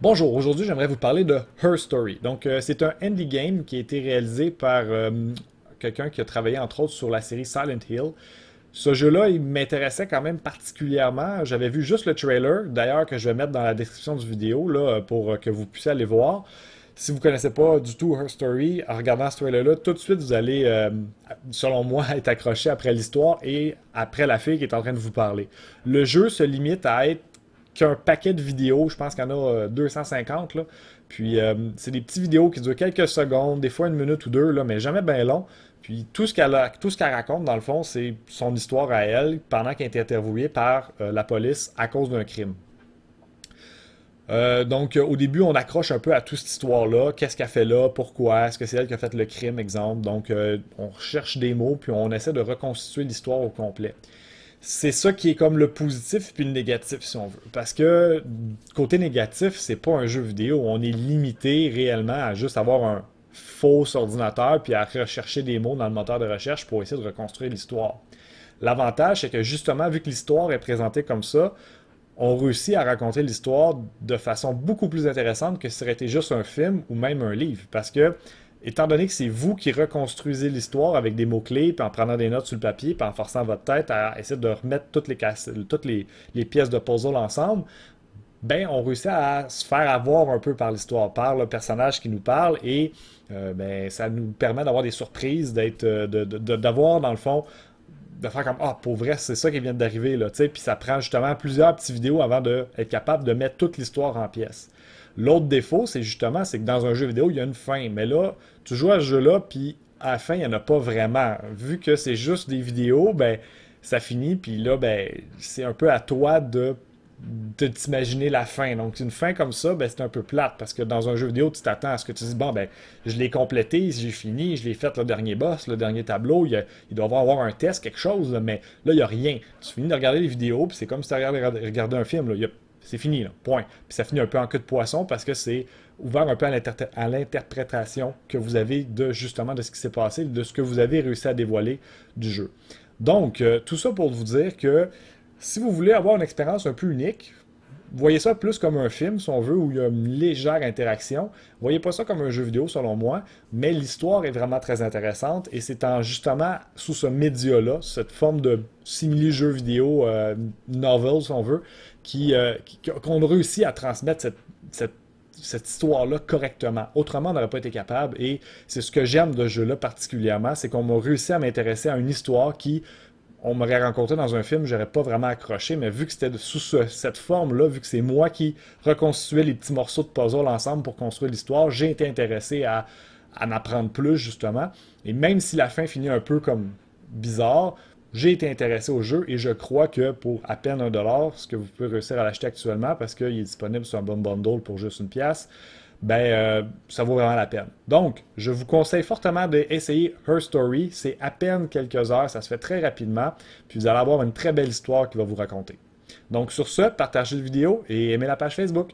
Bonjour, aujourd'hui j'aimerais vous parler de Her Story. Donc euh, c'est un indie game qui a été réalisé par euh, quelqu'un qui a travaillé entre autres sur la série Silent Hill. Ce jeu-là, il m'intéressait quand même particulièrement. J'avais vu juste le trailer, d'ailleurs que je vais mettre dans la description du vidéo là, pour euh, que vous puissiez aller voir. Si vous ne connaissez pas du tout Her Story, en regardant ce trailer-là, tout de suite vous allez, selon moi, être accroché après l'histoire et après la fille qui est en train de vous parler. Le jeu se limite à être un paquet de vidéos, je pense qu'il y en a 250, euh, Puis euh, c'est des petites vidéos qui durent quelques secondes, des fois une minute ou deux, là, mais jamais bien long. Puis tout ce qu'elle raconte, dans le fond, c'est son histoire à elle pendant qu'elle été interviewée par euh, la police à cause d'un crime. donc, au début, on accroche un peu à toute cette histoire-là. Qu'est-ce qu'elle fait là? Pourquoi? Est-ce que c'est elle qui a fait le crime, exemple? Donc, on recherche des mots, puis on essaie de reconstituer l'histoire au complet c'est ça qui est comme le positif puis le négatif, si on veut. Parce que côté négatif, c'est pas un jeu vidéo. On est limité réellement à juste avoir un faux ordinateur puis à rechercher des mots dans le moteur de recherche pour essayer de reconstruire l'histoire. L'avantage, c'est que justement, vu que l'histoire est présentée comme ça, on réussit à raconter l'histoire de façon beaucoup plus intéressante que si ça aurait été juste un film ou même un livre. Parce que étant donné que c'est vous qui reconstruisez l'histoire avec des mots-clés, puis en prenant des notes sur le papier, puis en forçant votre tête à essayer de remettre toutes les, pièces de puzzle ensemble, ben, on réussit à se faire avoir un peu par l'histoire, par le personnage qui nous parle, et euh, ben, ça nous permet d'avoir des surprises, d'être, euh, d'avoir, dans le fond, de faire comme Ah, pour vrai, c'est ça qui vient d'arriver, là, tu sais. Puis ça prend justement plusieurs petites vidéos avant d'être capable de mettre toute l'histoire en pièces. L'autre défaut, c'est justement, c'est que dans un jeu vidéo, il y a une fin. Mais là, tu joues à ce jeu-là, puis à la fin, il n'y en a pas vraiment. Vu que c'est juste des vidéos, ben ça finit, puis là, ben, c'est un peu à toi de de t'imaginer la fin. Donc, une fin comme ça, ben, c'est un peu plate parce que dans un jeu vidéo, tu t'attends à ce que tu dis, Bon, ben, je l'ai complété, j'ai fini, je l'ai fait le dernier boss, le dernier tableau, il, il doit avoir un test, quelque chose, mais là, il n'y a rien. Tu finis de regarder les vidéos, puis c'est comme si tu regardais, un film, c'est fini, point. Puis ça finit un peu en queue de poisson parce que c'est ouvert un peu à l'interprétation que vous avez de justement de ce qui s'est passé, de ce que vous avez réussi à dévoiler du jeu. Donc, euh, tout ça pour vous dire que si vous voulez avoir une expérience un peu unique, voyez ça plus comme un film, si on veut, où il y a une légère interaction. Voyez pas ça comme un jeu vidéo, selon moi, mais l'histoire est vraiment très intéressante et c'est en justement sous ce média-là, cette forme de simili-jeu vidéo, euh, novel, si on veut, qui, euh, qu'on réussit à transmettre cette, cette histoire-là correctement. Autrement, on n'aurait pas été capable. Et c'est ce que j'aime de ce jeu-là particulièrement, c'est qu'on m'a réussi à m'intéresser à une histoire qui on m'aurait rencontré dans un film, j'aurais pas vraiment accroché, mais vu que c'était sous cette forme-là, vu que c'est moi qui reconstituais les petits morceaux de puzzle ensemble pour construire l'histoire, j'ai été intéressé à, à, en apprendre plus, justement. Et même si la fin finit un peu comme bizarre, j'ai été intéressé au jeu et je crois que pour à peine un dollar, ce que vous pouvez réussir à l'acheter actuellement parce qu'il est disponible sur un bon bundle pour juste une pièce, ben, euh, ça vaut vraiment la peine. Donc, je vous conseille fortement d'essayer Her Story. C'est à peine quelques heures, ça se fait très rapidement, puis vous allez avoir une très belle histoire qui va vous raconter. Donc, sur ce, partagez la vidéo et aimez la page Facebook.